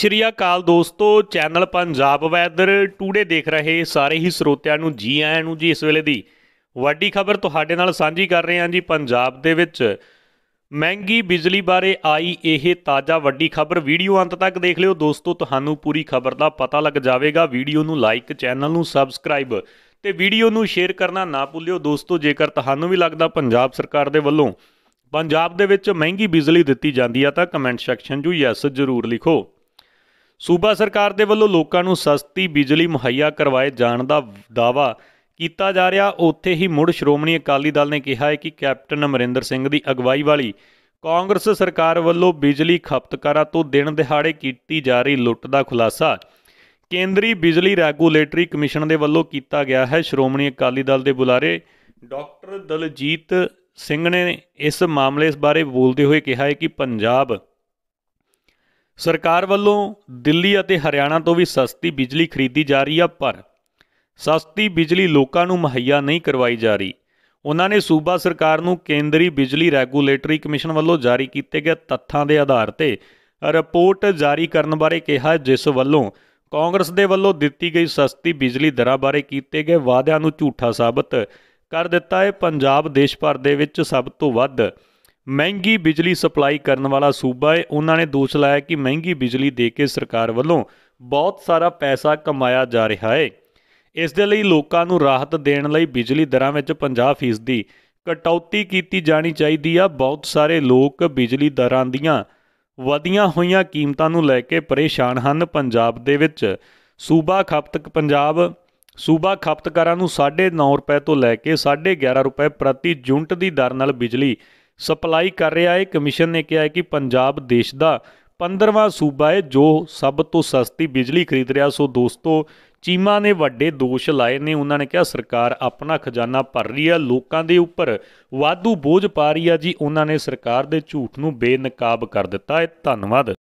ਸ਼੍ਰੀ ਅਕਾਲ ਦੋਸਤੋ channel Punjab weather today ਦੇਖ ਰਹੇ ਸਾਰੇ ਹੀ ਸਰੋਤਿਆਂ ਨੂੰ ਜੀ ਆਇਆਂ ਨੂੰ ਜੀ ਇਸ ਵੇਲੇ ਦੀ ਵੱਡੀ ਖਬਰ ਤੁਹਾਡੇ ਨਾਲ ਸਾਂਝੀ ਕਰ ਰਹੇ ਹਾਂ ਜੀ ਪੰਜਾਬ ਦੇ ਵਿੱਚ ਮਹਿੰਗੀ ਬਿਜਲੀ ਬਾਰੇ ਆਈ ਇਹ ਤਾਜ਼ਾ ਵੱਡੀ ਖਬਰ ਵੀਡੀਓ ਅੰਤ ਤੱਕ ਦੇਖ ਲਿਓ ਦੋਸਤੋ ਤੁਹਾਨੂੰ ਪੂਰੀ ਖਬਰ ਦਾ ਪਤਾ ਲੱਗ ਜਾਵੇਗਾ ਵੀਡੀਓ ਨੂੰ ਲਾਈਕ ਚੈਨਲ ਨੂੰ ਸਬਸਕ੍ਰਾਈਬ ਤੇ ਵੀਡੀਓ ਨੂੰ ਸ਼ੇਅਰ ਕਰਨਾ ਨਾ ਭੁੱਲਿਓ ਦੋਸਤੋ ਜੇਕਰ ਤੁਹਾਨੂੰ ਵੀ ਲੱਗਦਾ ਪੰਜਾਬ ਸਰਕਾਰ ਦੇ ਵੱਲੋਂ ਪੰਜਾਬ ਦੇ ਵਿੱਚ ਮਹਿੰਗੀ ਬਿਜਲੀ ਦਿੱਤੀ ਜਾਂਦੀ ਆ ਤਾਂ ਕਮੈਂਟ ਸੈਕਸ਼ਨ 'ਚ ਯੈਸ ਜ਼ਰੂਰ ਲਿਖੋ ਸੂਬਾ ਸਰਕਾਰ ਦੇ ਵੱਲੋਂ ਲੋਕਾਂ ਨੂੰ ਸਸਤੀ ਬਿਜਲੀ ਮੁਹੱਈਆ ਕਰਵਾਏ ਜਾਣ ਦਾ ਦਾਵਾ ਕੀਤਾ ਜਾ ਰਿਹਾ ਉੱਥੇ ਹੀ ਮੁੜ ਸ਼੍ਰੋਮਣੀ ਅਕਾਲੀ ਦਲ ਨੇ ਕਿਹਾ ਹੈ ਕਿ ਕੈਪਟਨ ਅਮਰਿੰਦਰ ਸਿੰਘ ਦੀ ਅਗਵਾਈ ਵਾਲੀ ਕਾਂਗਰਸ ਸਰਕਾਰ ਵੱਲੋਂ ਬਿਜਲੀ ਖਪਤਕਾਰਾਂ ਤੋਂ ਦਿਨ ਦਿਹਾੜੇ ਕੀਤੀ ਜਾ ਰਹੀ ਲੁੱਟ ਦਾ ਖੁਲਾਸਾ ਕੇਂਦਰੀ ਬਿਜਲੀ ਰੈਗੂਲੇਟਰੀ ਕਮਿਸ਼ਨ ਦੇ ਵੱਲੋਂ ਕੀਤਾ ਗਿਆ ਹੈ ਸ਼੍ਰੋਮਣੀ ਅਕਾਲੀ ਦਲ ਦੇ ਬੁਲਾਰੇ ਡਾਕਟਰ ਦਲਜੀਤ ਸਿੰਘ ਨੇ ਇਸ ਮਾਮਲੇ ਬਾਰੇ ਬੋਲਦੇ ਹੋਏ ਕਿਹਾ ਹੈ ਕਿ ਪੰਜਾਬ ਸਰਕਾਰ ਵੱਲੋਂ ਦਿੱਲੀ ਅਤੇ ਹਰਿਆਣਾ ਤੋਂ ਵੀ ਸਸਤੀ ਬਿਜਲੀ ਖਰੀਦੀ ਜਾ ਰਹੀ ਆ ਪਰ ਸਸਤੀ ਬਿਜਲੀ ਲੋਕਾਂ ਨੂੰ ਮੁਹੱਈਆ ਨਹੀਂ ਕਰਵਾਈ ਜਾ ਰਹੀ ਉਹਨਾਂ ਨੇ ਸੂਬਾ ਸਰਕਾਰ ਨੂੰ ਕੇਂਦਰੀ ਬਿਜਲੀ ਰੈਗੂਲੇਟਰੀ ਕਮਿਸ਼ਨ ਵੱਲੋਂ ਜਾਰੀ ਕੀਤੇ ਗਏ ਤੱਥਾਂ ਦੇ ਆਧਾਰ ਤੇ ਰਿਪੋਰਟ ਜਾਰੀ ਕਰਨ ਬਾਰੇ ਕਿਹਾ ਜਿਸ ਵੱਲੋਂ ਕਾਂਗਰਸ ਦੇ ਵੱਲੋਂ ਦਿੱਤੀ ਗਈ ਸਸਤੀ ਬਿਜਲੀ ਦਰਾਂ ਬਾਰੇ ਕੀਤੇ ਗਏ ਵਾਅਦਿਆਂ ਨੂੰ ਝੂਠਾ ਸਾਬਤ ਕਰ ਦਿੱਤਾ ਹੈ ਪੰਜਾਬ ਦੇਸ਼ ਭਰ ਦੇ ਵਿੱਚ ਸਭ ਤੋਂ ਵੱਧ ਮਹਿੰਗੀ ਬਿਜਲੀ ਸਪਲਾਈ ਕਰਨ ਵਾਲਾ ਸੂਬਾ ਹੈ ਉਹਨਾਂ ਨੇ ਦੋਸ਼ ਲਾਇਆ ਕਿ ਮਹਿੰਗੀ ਬਿਜਲੀ ਦੇ ਕੇ ਸਰਕਾਰ ਵੱਲੋਂ ਬਹੁਤ ਸਾਰਾ ਪੈਸਾ ਕਮਾਇਆ ਜਾ ਰਿਹਾ ਹੈ ਇਸ ਦੇ ਲਈ ਲੋਕਾਂ ਨੂੰ ਰਾਹਤ ਦੇਣ ਲਈ ਬਿਜਲੀ ਦਰਾਂ ਵਿੱਚ 50% ਦੀ ਕਟੌਤੀ ਕੀਤੀ ਜਾਣੀ ਚਾਹੀਦੀ ਆ ਬਹੁਤ ਸਾਰੇ ਲੋਕ ਬਿਜਲੀ ਦਰਾਂ ਦੀਆਂ ਵਧੀਆਂ ਹੋਈਆਂ ਕੀਮਤਾਂ ਨੂੰ ਲੈ ਕੇ ਪਰੇਸ਼ਾਨ ਹਨ ਪੰਜਾਬ ਦੇ ਵਿੱਚ ਸੂਬਾ ਖਪਤਕ ਪੰਜਾਬ ਸੂਬਾ ਖਪਤਕਾਰਾਂ ਨੂੰ 9.5 ਰੁਪਏ ਤੋਂ ਲੈ ਕੇ 11.5 ਰੁਪਏ ਪ੍ਰਤੀ ਯੂਨਿਟ ਦੀ ਦਰ ਨਾਲ ਬਿਜਲੀ ਸਪਲਾਈ ਕਰ ਰਿਹਾ ਹੈ ਕਮਿਸ਼ਨ ਨੇ ਕਿਹਾ ਹੈ ਕਿ ਪੰਜਾਬ ਦੇਸ਼ ਦਾ 15ਵਾਂ ਸੂਬਾ ਹੈ ਜੋ ਸਭ ਤੋਂ ਸਸਤੀ ਬਿਜਲੀ ਖਰੀਦ ਰਿਹਾ ਸੋ ਦੋਸਤੋ ਚੀਮਾ ਨੇ ਵੱਡੇ ਦੋਸ਼ ਲਾਏ ਨੇ ਉਹਨਾਂ ਨੇ ਕਿਹਾ ਸਰਕਾਰ ਆਪਣਾ ਖਜ਼ਾਨਾ ਭਰ ਰਹੀ ਹੈ ਲੋਕਾਂ ਦੇ ਉੱਪਰ ਵਾਧੂ ਬੋਝ ਪਾ ਰਹੀ ਹੈ ਜੀ ਉਹਨਾਂ ਨੇ ਸਰਕਾਰ ਦੇ ਝੂਠ ਨੂੰ ਬੇਨਕਾਬ ਕਰ ਦਿੱਤਾ ਹੈ ਧੰਨਵਾਦ